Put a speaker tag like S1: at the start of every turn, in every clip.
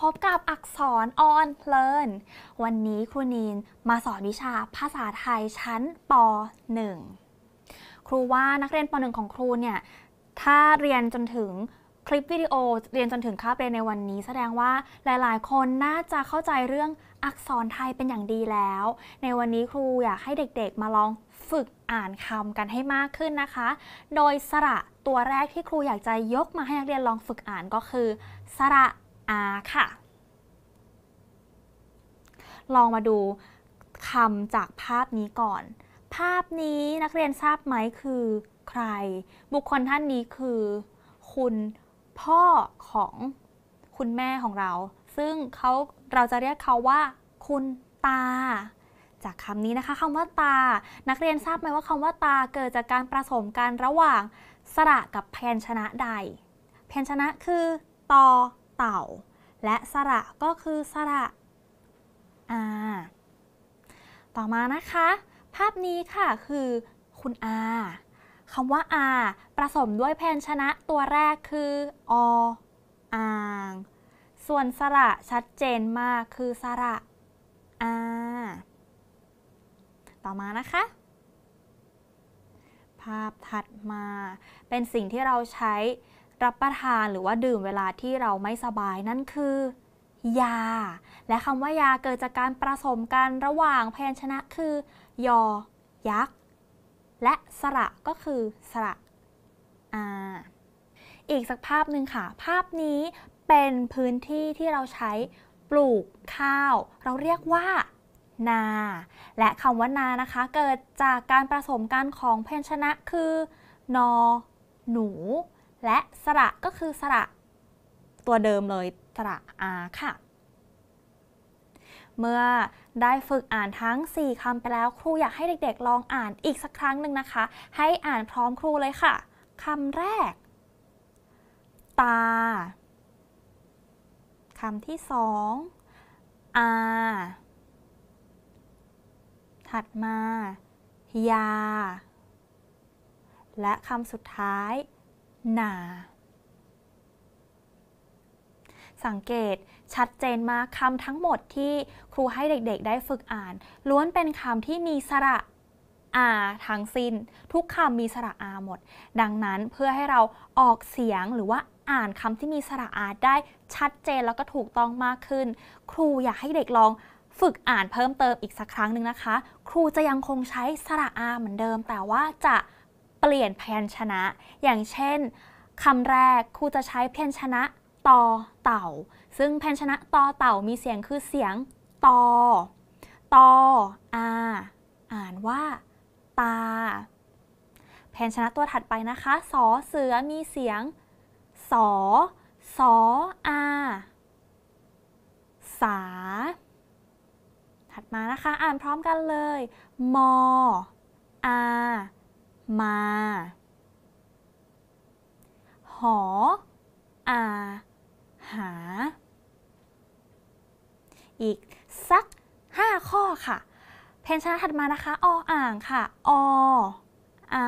S1: พบกับอักษรออนเพลินวันนี้ครูนีนมาสอนวิชาภาษาไทยชั้นป .1 ครูว่านักเรียนป .1 ของครูเนี่ยถ้าเรียนจนถึงคลิปวิดีโอเรียนจนถึงคาบเรียนในวันนี้แสดงว่าหลายๆ คนน่าจะเข้าใจเรื่องอักษรไทยเป็นอย่างดีแล้ว ในวันนี้ครูอยากให้เด็กๆ มาลองฝึกอ่านคำกันให้มากขึ้นนะคะ โดยสระตัวแรกที่ครูอยากจะยกมาให้นักเรียนลองฝึกอ่านก็คือ สระ r ค่ะ ลองมาดูคำจากภาพนี้ก่อน ภาพนี้นักเรียนทราบไหมคือใคร บุคคลท่านนี้คือ คุณพ่อของคุณแม่ของเรา ซึ่งเขาเราจะเรียกเขาว่า คุณตา จากคำนี้นะคะคำว่าตา นักเรียนทราบไหมว่าคำว่าตาเกิดจากการผสมกันระหว่าง สระกับพยชนะใดพยชนะคือตอเต่า และสระก็คือสระอ่าต่อมานะคะ ภาพนี้ค่ะ คือ คุณอาคำว่าอา ประสมด้วยแพนชนะตัวแรกคือออาง ส่วนสระชัดเจนมากคือสระ อา ต่อมานะคะ ภาพถัดมาเป็นสิ่งที่เราใช้รับประทานหรือว่าดื่มเวลาที่เราไม่สบายนั่นคือ ยา และคำว่ายาเกิดจากการผสมกันระหว่างพยัญชนะคือยอ ยักษ์และสระก็คือสระ อีกสักภาพหนึ่งค่ะ ภาพนี้เป็นพื้นที่ที่เราใช้ ปลูกข้าว เราเรียกว่า นา และคำว่านานะคะ เกิดจากการผสมกันของพยัญชนะคือนอหนูและสระก็คือสระ ตัวเดิมเลยสระ R ค่ะ เมื่อได้ฝึกอ่านทั้ง 4 คำไปแล้ว ครูอยากให้เด็ก ๆลองอ่านอีกสักครั้งหนึ่งนะคะ ให้อ่านพร้อมครูเลยค่ะ คำแรก ตา คำที่สองอา ถัดมา ยา และคำสุดท้ายนา สังเกตชัดเจนมากคำทั้งหมดที่ครูให้เด็ก ๆ ได้ฝึกอ่าน ล้วนเป็นคำที่มีสระอาทั้งสิ้นทุกคำมีสระอาหมด ดังนั้นเพื่อให้เราออกเสียงหรือว่าอ่านคำที่มีสระอาได้ชัดเจนแล้วก็ถูกต้องมากขึ้น ครูอยากให้เด็กลอง ฝึกอ่าน เพิ่มเติมอีกสักครั้งหนึ่งนะคะ ครูจะยังคงใช้สระอาเหมือนเดิม แต่ว่าจะเปลี่ยนพยัญชนะ อย่างเช่น คำแรกครูจะใช้พยัญชนะตอเต่า ซึ่งพยัญชนะตอเต่ามีเสียงคือเสียงตอตออาอ่านว่าตาพยัญชนะตัวถัดไปนะคะสอเสือมีเสียงสอสออาสาถัดมานะคะ อ่านพร้อมกันเลยมออามา หอ อา หา อีก สัก5ข้อค่ะ เพนชนะถัดมานะคะ ออ่างค่ะ ออา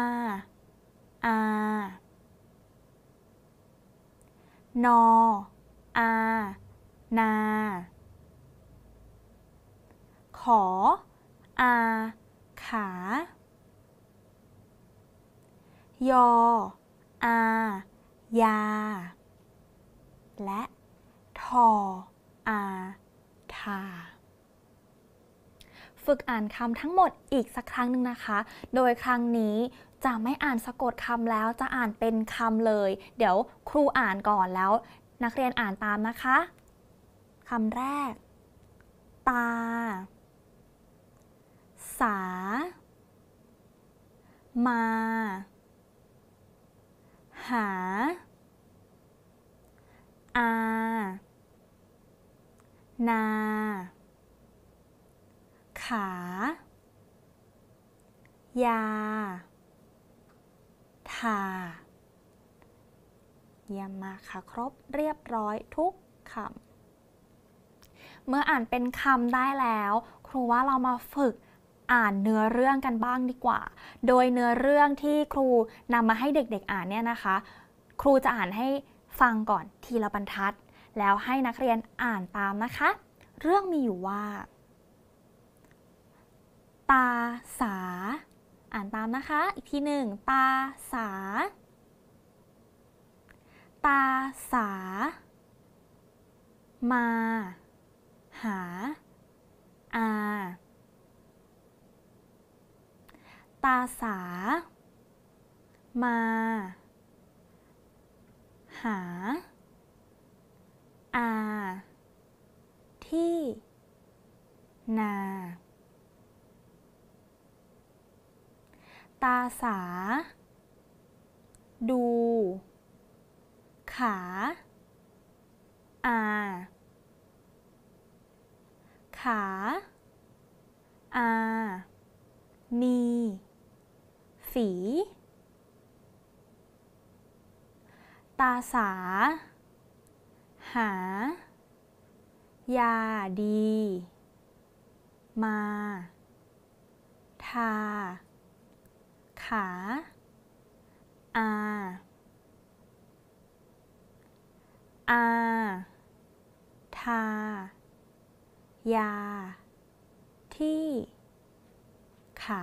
S1: อา นอ อา นา ขอ อา ขายออายา และทออาทาฝึกอ่านคำทั้งหมดอีกสักครั้งหนึ่งนะคะ โดยครั้งนี้จะไม่อ่านสะกดคำแล้วจะอ่านเป็นคำเลย เดี๋ยวครูอ่านก่อนแล้ว นักเรียนอ่านตามนะคะคำแรก ตา สา มาหา อา นา ขา ยาทาเยี่ยมมากค่ะครบเรียบร้อยทุกคำ เมื่ออ่านเป็นคำได้แล้ว ครูว่าเรามาฝึกอ่านเนื้อเรื่องกันบ้างดีกว่า โดยเนื้อเรื่องที่ครูนำมาให้เด็กๆ อ่านเนี่ยนะคะ ครูจะอ่านให้ฟังก่อนทีละบรรทัด แล้วให้นักเรียนอ่านตามนะคะ เรื่องมีอยู่ว่า ตาสา อ่านตามนะคะ อีกทีหนึ่งตาสา ตาสา มา หาอาตาสา มา หาอา ที่ นา ตาสา ดู ขาอา ขาอา มีี ตาสา หา ยาดี มา ทา ขาอาอา ทา ยา ที่ ขา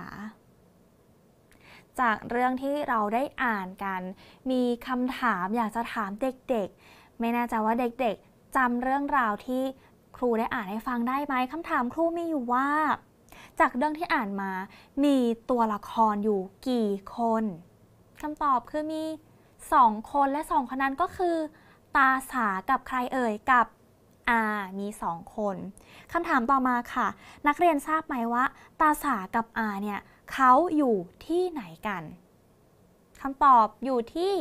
S1: จากเรื่องที่เราได้อ่านกัน มีคำถามอยากจะถามเด็ก ๆ ไม่แน่ใจว่าเด็ก ๆจำเรื่องราวที่ครูได้อ่านให้ฟังได้ไหมคำถามครูมีอยู่ว่า จากเรื่องที่อ่านมามีตัวละครอยู่กี่คนคำตอบคือมี 2 คนและ 2 คนนั้นก็คือ ตาสากับใครเอ่ยกับอามี 2 คนคำถามต่อมาค่ะ นักเรียนทราบไหมว่าตาสากับอาเนี่ยเขาอยู่ที่ไหนกันคำตอบอยู่ที่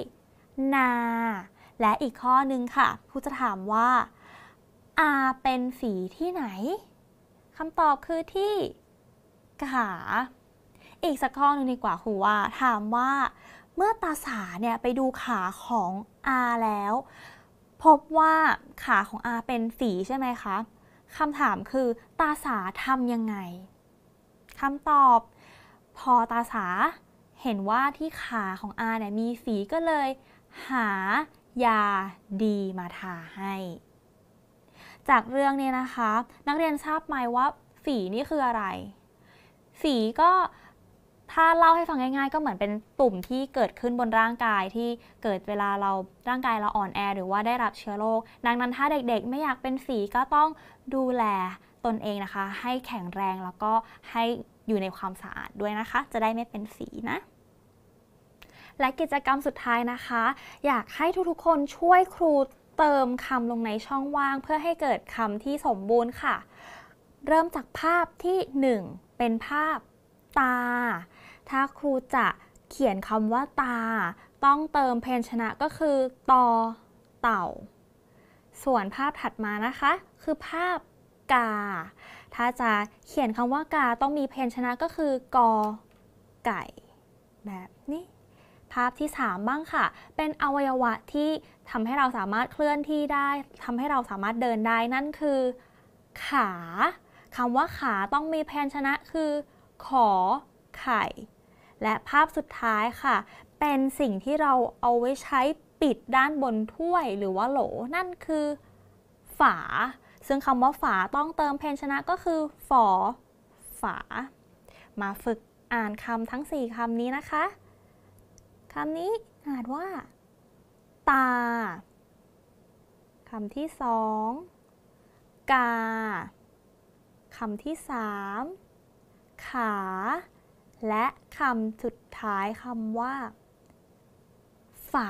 S1: นา และอีกข้อนึงค่ะครูจะถามว่าอาเป็นสีที่ไหนคำตอบคือที่ขาอีกสักข้อนึงดีกว่าครูว่า ถามว่าเมื่อตาสาเนี่ยไปดูขาของอาแล้ว พบว่าขาของอาเป็นสีใช่ไหมคะคำถามคือตาสาทำยังไงคำตอบพอตาสาเห็นว่าที่ขาของอาเนี่ยมีสีก็เลยหายาดี มาทาให้ จากเรื่องเนี่ยนะคะนักเรียนทราบไหมว่าสีนี่คืออะไร สีก็ถ้าเล่าให้ฟังง่าย ๆ ก็เหมือนเป็นตุ่มที่เกิดขึ้นบนร่างกายที่เกิดเวลาเราร่างกายเราอ่อนแอหรือว่าได้รับเชื้อโรคดังนั้นถ้าเด็ก ๆ ไม่อยากเป็นสีก็ต้องดูแลตนเองนะคะ ให้แข็งแรงแล้วก็ให้อยู่ในความสะอาดด้วยนะคะจะได้ไม่เป็นสีนะ และกิจกรรมสุดท้ายนะคะ อยากให้ทุกๆคนช่วยครูเติมคำลงในช่องว่าง เพื่อให้เกิดคำที่สมบูรณ์ค่ะ เริ่มจากภาพที่ 1 เป็นภาพตา ถ้าครูจะเขียนคำว่าตา ต้องเติมเพนชนะก็คือตอเต่า ส่วนภาพถัดมานะคะ คือภาพกา ถ้าจะเขียนคำว่ากาต้องมีเพนชนะก็คือกอไก่ แบบนี้ ภาพที่ 3บ้างค่ะ เป็นอวัยวะที่ทำให้เราสามารถเคลื่อนที่ได้ ทำให้เราสามารถเดินได้นั่นคือ ขา คำว่าขาต้องมีเพนชนะคือ ขอ ไข่ และภาพสุดท้ายค่ะ เป็นสิ่งที่เราเอาไว้ใช้ปิดด้านบนถ้วยหรือว่าโหล นั่นคือ ฝาซึ่งคำว่าฝาต้องเติมเพนชนะก็คือฝอฝา มาฝึกอ่านคำทั้ง 4 คำนี้นะคะ คำนี้อ่านว่า ตา คำที่สองกา คำที่สามขา และคำสุดท้ายคำว่า ฝา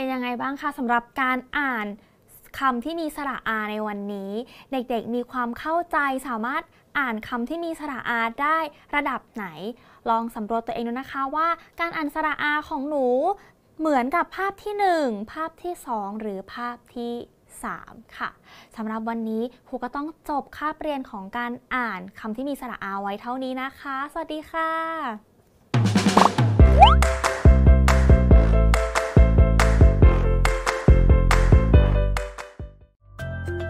S1: เป็นยังไงบ้างคะสำหรับการอ่านคำที่มีสระอาในวันนี้ เด็กๆ มีความเข้าใจสามารถอ่านคำที่มีสระอาได้ระดับไหน ลองสำรวจตัวเองดูนะคะว่า การอ่านสระอาของหนู เหมือนกับภาพที่ 1 ภาพที่2หรือภาพที่ 3 ค่ะสำหรับวันนี้ครูก็ต้องจบคาบเรียนของการอ่านคำที่มีสระอาไว้เท่านี้นะคะ สวัสดีค่ะ